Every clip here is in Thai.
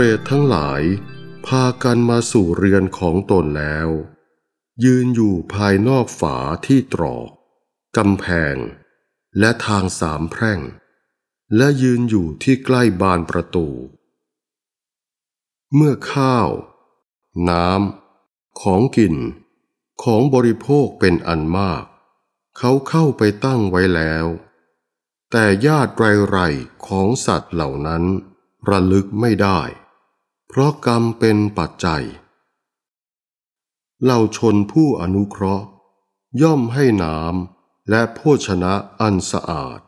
รตทั้งหลายพากันมาสู่เรือนของตนแล้ว ยืนอยู่ภายนอกฝาที่ตรอกกำแพง และทางสามแพร่ง และยืนอยู่ที่ใกล้บานประตู เมื่อข้าว น้ำของกินของบริโภคเป็นอันมาก เขาเข้าไปตั้งไว้แล้ว แต่ญาติไรๆของสัตว์เหล่านั้นระลึกไม่ได้เพราะกรรมเป็นปัจจัยเหล่าชนผู้อนุเคราะห์ ย่อมให้น้ำและโภชนะอันสะอาด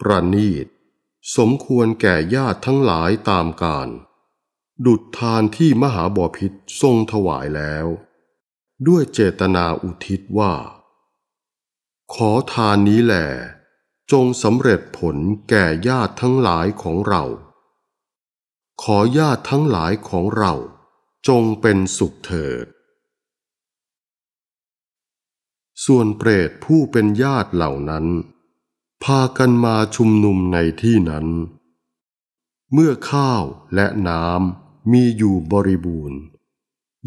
ประณีต สมควรแก่ญาติทั้งหลายตามการ ดุดทานที่มหาบอพิษทรงถวายแล้ว ด้วยเจตนาอุทิศว่า ขอทานนี้แหลจงสำเร็จผลแก่ญาติทั้งหลายของเราขอญาติทั้งหลายของเรา จงเป็นสุขเถิด ส่วนเปรตผู้เป็นญาติเหล่านั้น พากันมาชุมนุมในที่นั้น เมื่อข้าวและน้ำมีอยู่บริบูรณ์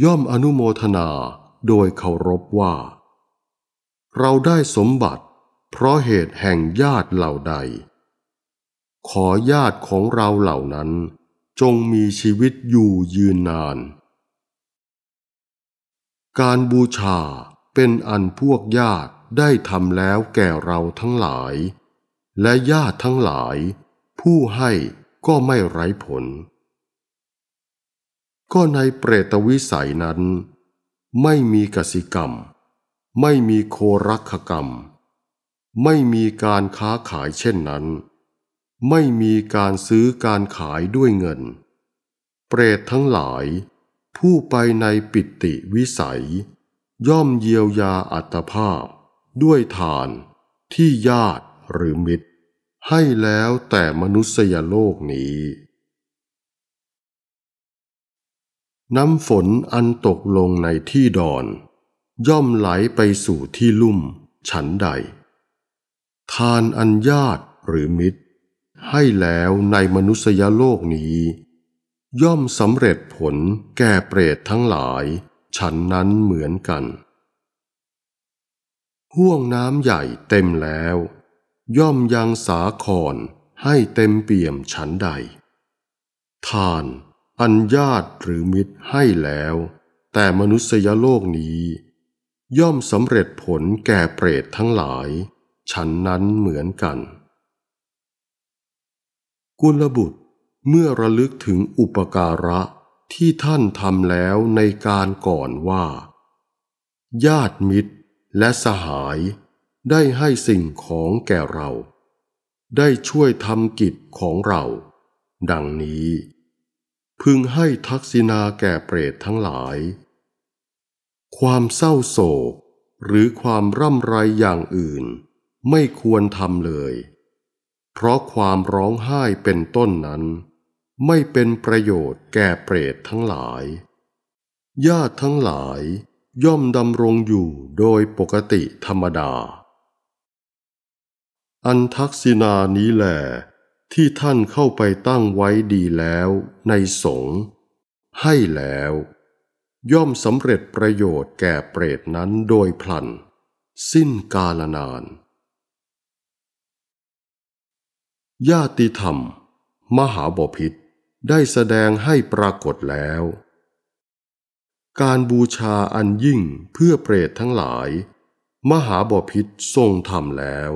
ย่อมอนุโมทนาโดยเคารพว่า เราได้สมบัติ เพราะเหตุแห่งญาติเหล่าใด ขอญาติของเราเหล่านั้นจงมีชีวิตอยู่ยืนนาน การบูชาเป็นอันพวกญาติได้ทำแล้วแก่เราทั้งหลาย และญาติทั้งหลายผู้ให้ก็ไม่ไร้ผล ก็ในเปรตวิสัยนั้น ไม่มีกสิกรรม ไม่มีโครักขกรรม ไม่มีการค้าขายเช่นนั้นไม่มีการซื้อการขายด้วยเงิน เปรตทั้งหลาย ผู้ไปในปิติวิสัย ย่อมเยียวยาอัตภาพ ด้วยทาน ที่ญาติหรือมิตร ให้แล้วแต่มนุษยโลกนี้ น้ำฝนอันตกลงในที่ดอน ย่อมไหลไปสู่ที่ลุ่ม ฉันใด ทานอันญาติหรือมิตรให้แล้วในมนุษยโลกนี้ ย่อมสำเร็จผลแก่เปรตทั้งหลาย ฉันนั้นเหมือนกันห่วงน้ำใหญ่เต็มแล้ว ย่อมยังสาครให้เต็มเปี่ยมฉันใดทานอันญาตหรือมิตรให้แล้วแต่มนุษยโลกนี้ ย่อมสำเร็จผลแก่เปรตทั้งหลาย ฉันนั้นเหมือนกันุลบุตรเมื่อระลึกถึงอุปการะที่ท่านทำแล้วในการก่อนว่า ญาติมิตรและสหายได้ให้สิ่งของแก่เรา ได้ช่วยทำกิจของเราดังนี้ พึงให้ทักษิณาแก่เปรตทั้งหลาย ความเศร้าโศกหรือความร่ำไรอย่างอื่นไม่ควรทำเลยเพราะความร้องไห้เป็นต้นนั้น ไม่เป็นประโยชน์แก่เปรตทั้งหลายญาติทั้งหลายย่อมดำรงอยู่โดยปกติธรรมดา อันทักษินานี้แหลที่ท่านเข้าไปตั้งไว้ดีแล้วในสงฆ์ให้แล้ว ย่อมสำเร็จประโยชน์แก่เปรตนั้นโดยพลันสิ้นกาลนานญาติธรรม มหาบพิษได้แสดงให้ปรากฏแล้ว การบูชาอันยิ่งเพื่อเปรตทั้งหลาย มหาบพิษทรงทำแล้ว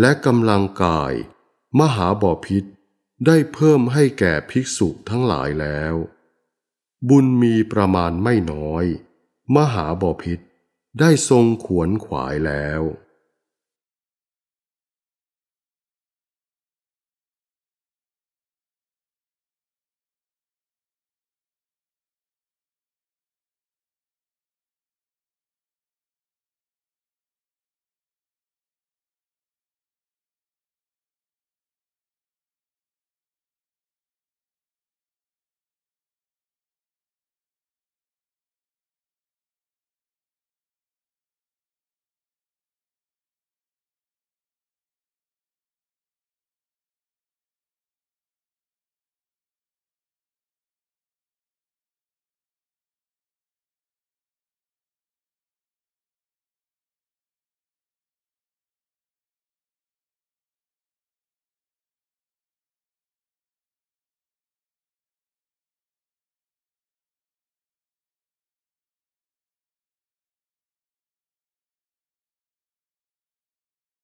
และกำลังกาย มหาบพิษได้เพิ่มให้แก่ภิกษุทั้งหลายแล้ว บุญมีประมาณไม่น้อย มหาบพิษได้ทรงขวนขวายแล้ว